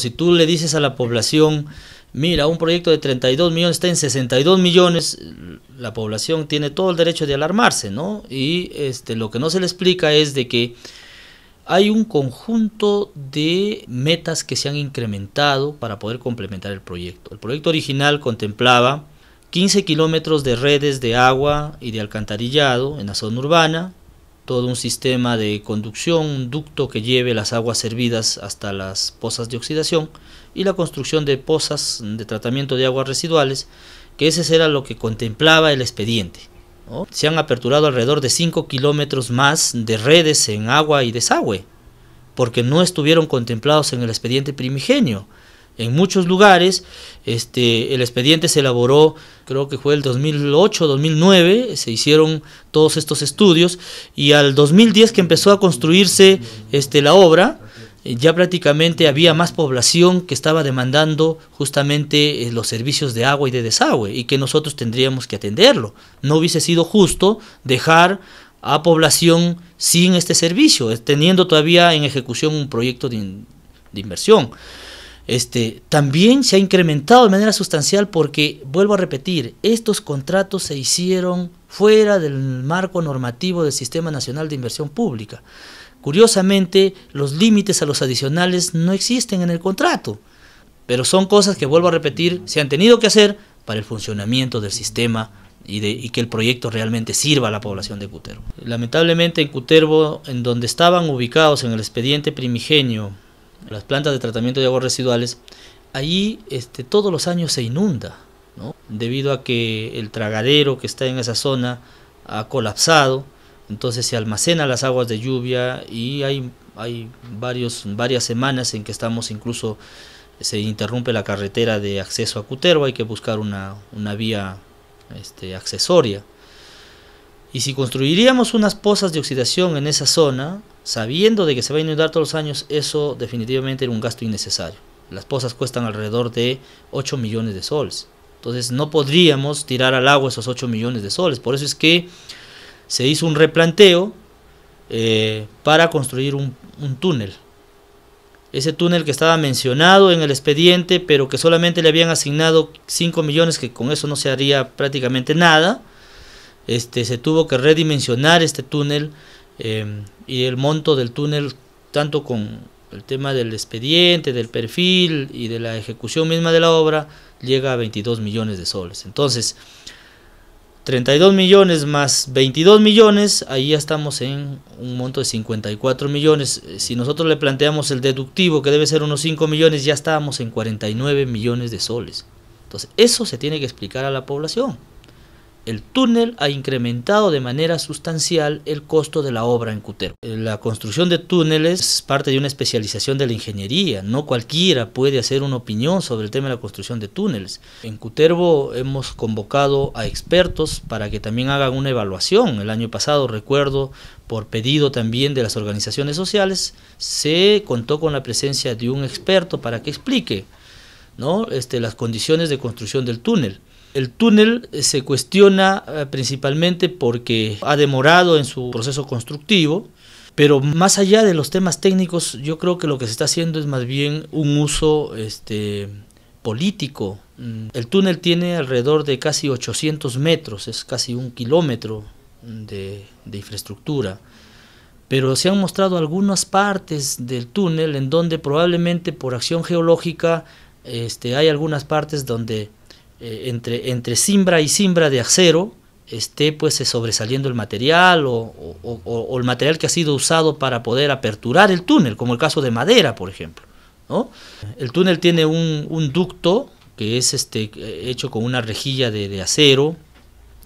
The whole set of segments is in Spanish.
Si tú le dices a la población, mira, un proyecto de 32 millones está en 62 millones, la población tiene todo el derecho de alarmarse, ¿no? Y este, lo que no se le explica es de que hay un conjunto de metas que se han incrementado para poder complementar el proyecto. El proyecto original contemplaba 15 kilómetros de redes de agua y de alcantarillado en la zona urbana, todo un sistema de conducción, un ducto que lleve las aguas servidas hasta las pozas de oxidación y la construcción de pozas de tratamiento de aguas residuales, que ese era lo que contemplaba el expediente. Se han aperturado alrededor de 5 kilómetros más de redes en agua y desagüe, porque no estuvieron contemplados en el expediente primigenio en muchos lugares. Este, el expediente se elaboró, creo que fue el 2008, 2009, se hicieron todos estos estudios y al 2010 que empezó a construirse este, la obra, eh, ya prácticamente había más población que estaba demandando justamente eh, los servicios de agua y de desagüe y que nosotros tendríamos que atenderlo. No hubiese sido justo dejar a población sin este servicio, eh, teniendo todavía en ejecución un proyecto de, de inversión este, también se ha incrementado de manera sustancial porque, vuelvo a repetir, estos contratos se hicieron fuera del marco normativo del Sistema Nacional de Inversión Pública. Curiosamente, los límites a los adicionales no existen en el contrato, pero son cosas que, vuelvo a repetir, se han tenido que hacer para el funcionamiento del sistema y, y, que el proyecto realmente sirva a la población de Cutervo. Lamentablemente en Cutervo, en donde estaban ubicados en el expediente primigenio las plantas de tratamiento de aguas residuales, ahí este, todos los años se inunda, ¿no? debido a que el tragadero que está en esa zona ha colapsado, entonces se almacenan las aguas de lluvia y hay, hay varios, varias semanas en que estamos incluso, se interrumpe la carretera de acceso a Cutero. hay que buscar una, vía este, accesoria. Y si construiríamos unas pozas de oxidación en esa zona, sabiendo de que se va a inundar todos los años, eso definitivamente era un gasto innecesario. Las pozas cuestan alrededor de 8 millones de soles. Entonces no podríamos tirar al agua esos 8 millones de soles. Por eso es que se hizo un replanteo eh, para construir un, un túnel. Ese túnel que estaba mencionado en el expediente, pero que solamente le habían asignado 5 millones, que con eso no se haría prácticamente nada. Este, se tuvo que redimensionar este túnel Em, y el monto del túnel, tanto con el tema del expediente, del perfil y de la ejecución misma de la obra, llega a 22 millones de soles. Entonces, 32 millones más 22 millones, ahí ya estamos en un monto de 54 millones. Eh, si nosotros le planteamos el deductivo, que debe ser unos 5 millones, ya estábamos en 49 millones de soles. Entonces, eso se tiene que explicar a la población. El túnel ha incrementado de manera sustancial el costo de la obra en Cutero. Eh, la construcción de túneles es parte de una especialización de la ingeniería. No cualquiera puede hacer una opinión sobre el tema de la construcción de túneles. En Cutervo hemos convocado a expertos para que también hagan una evaluación. El año pasado, recuerdo, por pedido también de las organizaciones sociales, se contó con la presencia de un experto para que explique ¿no? Este, las condiciones de construcción del túnel el túnel eh, se cuestiona eh, principalmente porque ha demorado en su proceso constructivo, pero más allá de los temas técnicos, yo creo que lo que se está haciendo es más bien un uso este, político. Mm, el túnel tiene alrededor de casi 800 metros, es casi un kilómetro de, infraestructura pero se han mostrado algunas partes del túnel en donde probablemente por acción geológica este, hay algunas partes donde eh, entre, entre simbra y simbra de acero esté pues eh, sobresaliendo el material o, el material que ha sido usado para poder aperturar el túnel, como el caso de madera, por ejemplo. El túnel tiene un, ducto que es este, hecho con una rejilla de, acero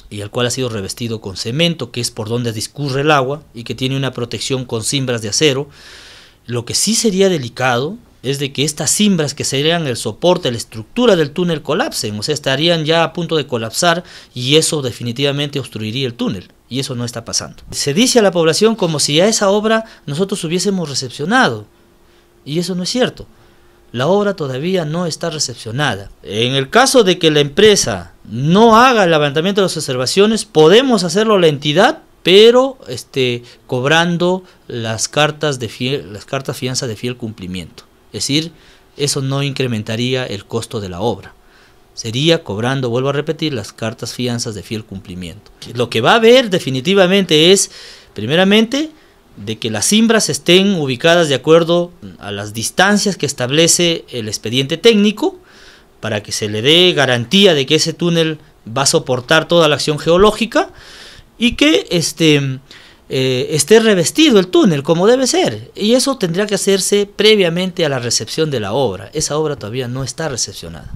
y el cual ha sido revestido con cemento, que es por donde discurre el agua y que tiene una protección con cimbras de acero. Lo que sí sería delicado es de que estas cimbras que serían el soporte, la estructura del túnel colapsen, o sea, estarían ya a punto de colapsar y eso definitivamente obstruiría el túnel. Y eso no está pasando. Se dice a la población como si a esa obra nosotros hubiésemos recepcionado. Y eso no es cierto. La obra todavía no está recepcionada. En el caso de que la empresa no haga el levantamiento de las observaciones, podemos hacerlo la entidad pero este, cobrando las cartas, de las cartas fianza de fiel cumplimiento. Es decir, eso no incrementaría el costo de la obra. Sería cobrando, vuelvo a repetir, las cartas fianzas de fiel cumplimiento. Lo que va a haber definitivamente es, primeramente, de que las cimbras estén ubicadas de acuerdo a las distancias que establece el expediente técnico, para que se le dé garantía de que ese túnel va a soportar toda la acción geológica y que este eh, esté revestido el túnel como debe ser. Y eso tendría que hacerse previamente a la recepción de la obra. Esa obra todavía no está recepcionada.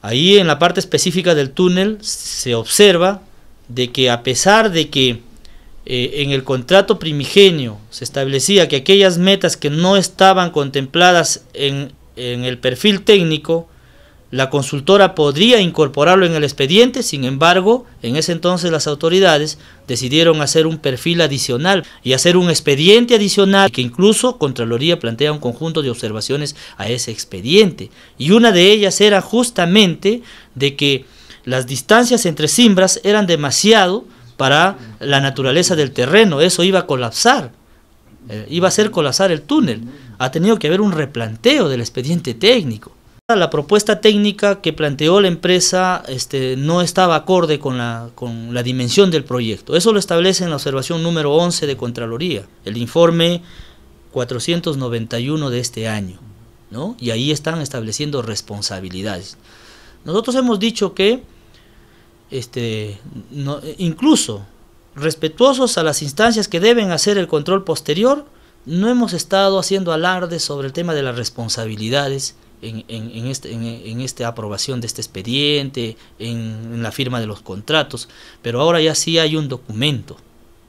Ahí en la parte específica del túnel se observa de que a pesar de que eh, en el contrato primigenio se establecía que aquellas metas que no estaban contempladas en el perfil técnico la consultora podría incorporarlo en el expediente, sin embargo, en ese entonces las autoridades decidieron hacer un perfil adicional y hacer un expediente adicional que incluso Contraloría plantea un conjunto de observaciones a ese expediente. Y una de ellas era justamente de que las distancias entre cimbras eran demasiado para la naturaleza del terreno, eso iba a colapsar, eh, iba a hacer colapsar el túnel. Ha tenido que haber un replanteo del expediente técnico. La propuesta técnica que planteó la empresa este, no estaba acorde con la, dimensión del proyecto. Eso lo establece en la observación número 11 de Contraloría, el informe 491 de este año. ¿no? Y ahí están estableciendo responsabilidades. Nosotros hemos dicho que, este, incluso respetuosos a las instancias que deben hacer el control posterior, no hemos estado haciendo alarde sobre el tema de las responsabilidades este, en, esta aprobación de este expediente, en, la firma de los contratos, pero ahora ya sí hay un documento,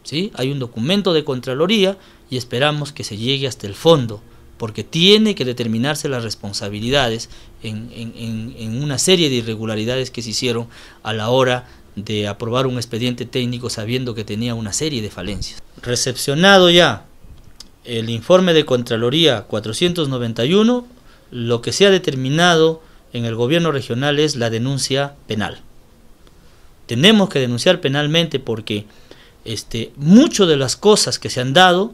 ¿sí? Hay un documento de Contraloría y esperamos que se llegue hasta el fondo, porque tiene que determinarse las responsabilidades en una serie de irregularidades que se hicieron a la hora de aprobar un expediente técnico sabiendo que tenía una serie de falencias. Recepcionado ya el informe de Contraloría 491, lo que se ha determinado en el gobierno regional es la denuncia penal. Tenemos que denunciar penalmente porque este, muchas de las cosas que se han dado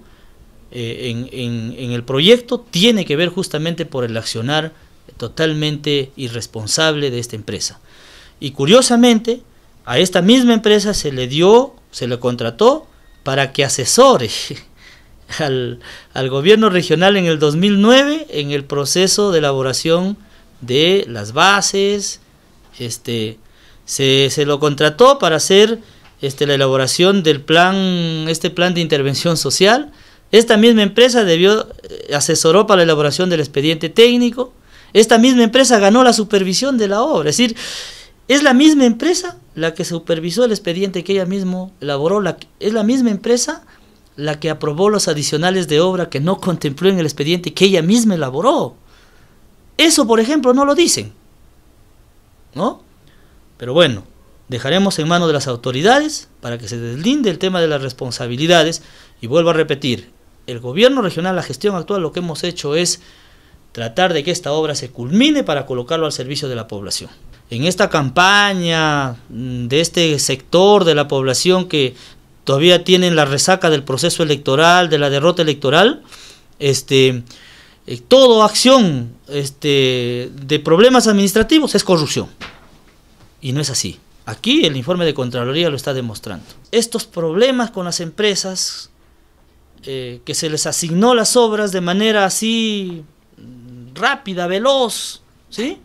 eh, en, en, el proyecto tiene que ver justamente por el accionar totalmente irresponsable de esta empresa. Y curiosamente, a esta misma empresa se le dio, se le contrató para que asesore al, gobierno regional en el 2009 en el proceso de elaboración de las bases. Este, se, se lo contrató para hacer este, la elaboración del plan, este plan de intervención social. Esta misma empresa debió, eh, asesoró para la elaboración del expediente técnico. Esta misma empresa ganó la supervisión de la obra. Es decir, es la misma empresa la que supervisó el expediente que ella misma elaboró. es la misma empresa la que aprobó los adicionales de obra que no contempló en el expediente que ella misma elaboró. Eso, por ejemplo, no lo dicen. ¿No? Pero bueno, dejaremos en manos de las autoridades para que se deslinde el tema de las responsabilidades y vuelvo a repetir, el gobierno regional, la gestión actual, lo que hemos hecho es tratar de que esta obra se culmine para colocarlo al servicio de la población. En esta campaña mm, de este sector de la población que todavía tienen la resaca del proceso electoral, de la derrota electoral, este, eh, toda acción este, de problemas administrativos es corrupción. Y no es así. Aquí el informe de Contraloría lo está demostrando. Estos problemas con las empresas, eh, que se les asignó las obras de manera así mm, rápida, veloz, ¿sí?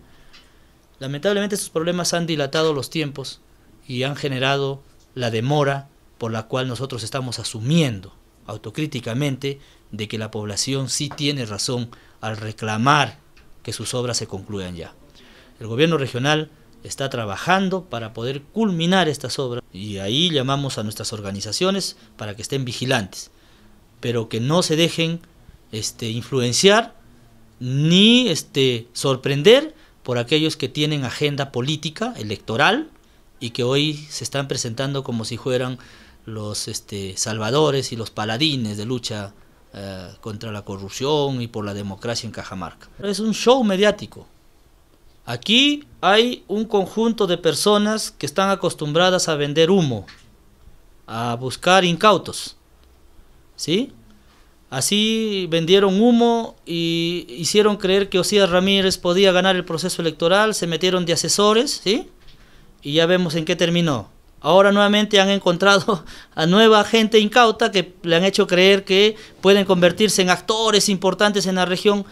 Lamentablemente estos problemas han dilatado los tiempos y han generado la demora por la cual nosotros estamos asumiendo autocríticamente de que la población sí tiene razón al reclamar que sus obras se concluyan ya. El gobierno regional está trabajando para poder culminar estas obras y ahí llamamos a nuestras organizaciones para que estén vigilantes, pero que no se dejen este, influenciar ni este, sorprender por aquellos que tienen agenda política, electoral, y que hoy se están presentando como si fueran los este, salvadores y los paladines de lucha eh, contra la corrupción y por la democracia en Cajamarca. Es un show mediático. Aquí hay un conjunto de personas que están acostumbradas a vender humo, a buscar incautos. ¿Sí? Así vendieron humo y hicieron creer que Osías Ramírez podía ganar el proceso electoral, se metieron de asesores, ¿sí? Y ya vemos en qué terminó. Ahora nuevamente han encontrado a nueva gente incauta que le han hecho creer que pueden convertirse en actores importantes en la región.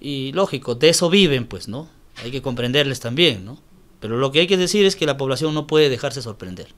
Y lógico, de eso viven, pues, ¿no? Hay que comprenderles también, ¿no? Pero lo que hay que decir es que la población no puede dejarse sorprender.